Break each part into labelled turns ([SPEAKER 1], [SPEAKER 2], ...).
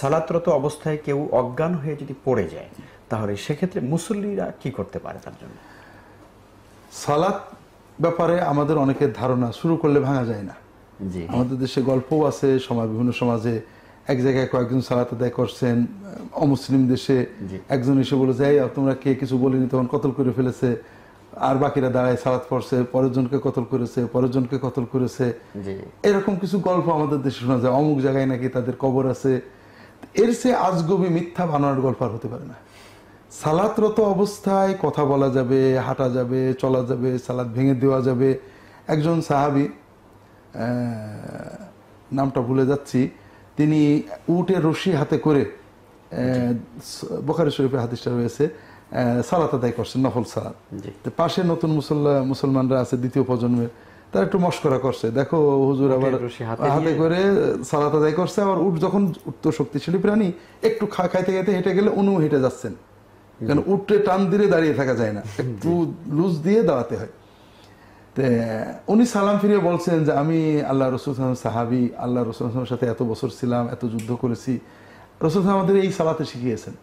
[SPEAKER 1] সালাতরত অবস্থায় কেউ অজ্ঞান হয়ে যদি পড়ে যায় তাহলে সেক্ষেত্রে মুসল্লিরা কি করতে পারে তার জন্য সালাত ব্যাপারে আমাদের অনেকের ধারণা শুরু করলে ভাঙা যায় না আমাদের দেশে গল্পও আছে সমাজ বিভিন্ন সমাজে এক জায়গায় কয়েকজন সালাত আদায় করছেন অমুসলিম দেশে একজন এসে বলে যে তোমরা কে কিছু বলিনি তখন কতল করে ফেলেছে আর বাকিরা দাঁড়ায় সালাত পড়ছে পরের জনকে কতল করেছে পরের জনকে কতল করেছে এরকম কিছু গল্প আমাদের দেশে শোনা যায় অমুক জায়গায় নাকি তাদের কবর আছে এর সে আজগবি মিথ্যা বানানোর গল্প আর হতে পারে না সালাতরত অবস্থায় কথা বলা যাবে হাঁটা যাবে চলা যাবে সালাদ ভেঙে দেওয়া যাবে একজন সাহাবি নামটা ভুলে যাচ্ছি তিনি উটের রশি হাতে করে বোখারি শরীফের হাতিসটা রয়েছে সালাত আদায় করছেন নফল সালাদ পাশে নতুন মুসল্লা মুসলমানরা আছে দ্বিতীয় প্রজন্মের তারা একটু মস্করা করছে দেখো হুজুর আবার হাতে করে সালাত আদায় করছে আবার উট যখন উট শক্তিশালী প্রাণী একটু খা খাইতে খাইতে হেঁটে গেলে অনু হেঁটে যাচ্ছেন কারণ উটে টান দিয়ে দাঁড়িয়ে থাকা যায় না একটু লুজ দিয়ে দাঁড়াতে হয় উনি সালাম ফিরিয়ে বলছেন যে আমি আল্লাহ রসুল সাহাবি আল্লাহ রসুলের সাথে এত বছর ছিলাম এত যুদ্ধ করেছি রসুল আমাদের এই সালাতে শিখিয়েছেন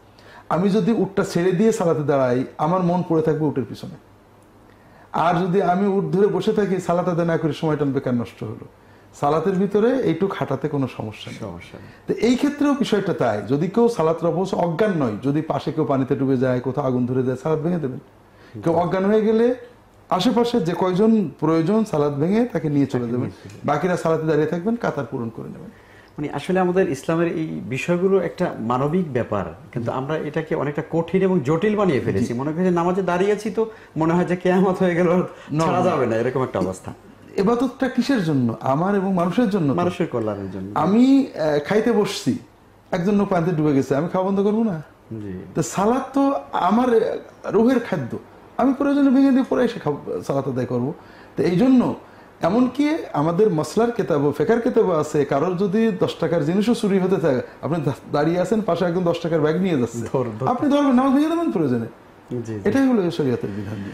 [SPEAKER 1] আমি যদি উটটা ছেড়ে দিয়ে সালাতে দাঁড়াই আমার মন পড়ে থাকবে উটের পিছনে আর যদি আমি উঠ ধরে বসে থাকি সালাত আদায় না করি সময়টা বেকার নষ্ট হলো সালাতের ভিতরে এইটুক হাঁটাতে কোনো সমস্যা নেই তো এই ক্ষেত্রেও বিষয়টা তাই যদি কেউ সালাতের অবস্থা অজ্ঞান নয় যদি পাশে কেউ পানিতে ডুবে যায় কোথাও আগুন ধরে যায় সালাদ ভেঙে দেবেন কেউ অজ্ঞান হয়ে গেলে আশেপাশে যে কয়জন প্রয়োজন সালাদ ভেঙে তাকে নিয়ে চলে দেবেন বাকিরা সালাতে দাঁড়িয়ে থাকবেন কাতার পূরণ করে নেবেন মানে আসলে আমাদের ইসলামের এই বিষয়গুলো একটা মানবিক ব্যাপার কিন্তু আমরা এটাকে অনেকটা কঠিন এবং জটিল বানিয়ে ফেলেছি মনে যে নামাজে দাঁড়িয়েছি তো মনে হয় যে কেয়ামত হয়ে গেল ছাড়া যাবে না এরকম একটা অবস্থা এবাদতটা কিসের জন্য আমার এবং মানুষের জন্য মানুষের কল্যাণের জন্য আমি খাইতে বসছি একজন লোক পানিতে ডুবে গেছে আমি খাওয়া বন্ধ করবো না তো সালাদ তো আমার রুহের খাদ্য আমি প্রয়োজনে ভেঙে দিয়ে পরে এসে সালাদ আদায় করবো তো এই জন্য এমনকি আমাদের মশলার কেতাবও ফেকার কেতাবও আছে কারোর যদি দশ টাকার জিনিসও চুরি হতে থাকে আপনি দাঁড়িয়ে আছেন পাশে একদম দশ টাকার ব্যাগ নিয়ে যাচ্ছে আপনি ধরবেন নামাজ ভেঙে দেবেন প্রয়োজনে এটাই হলো শরীয়তের বিধান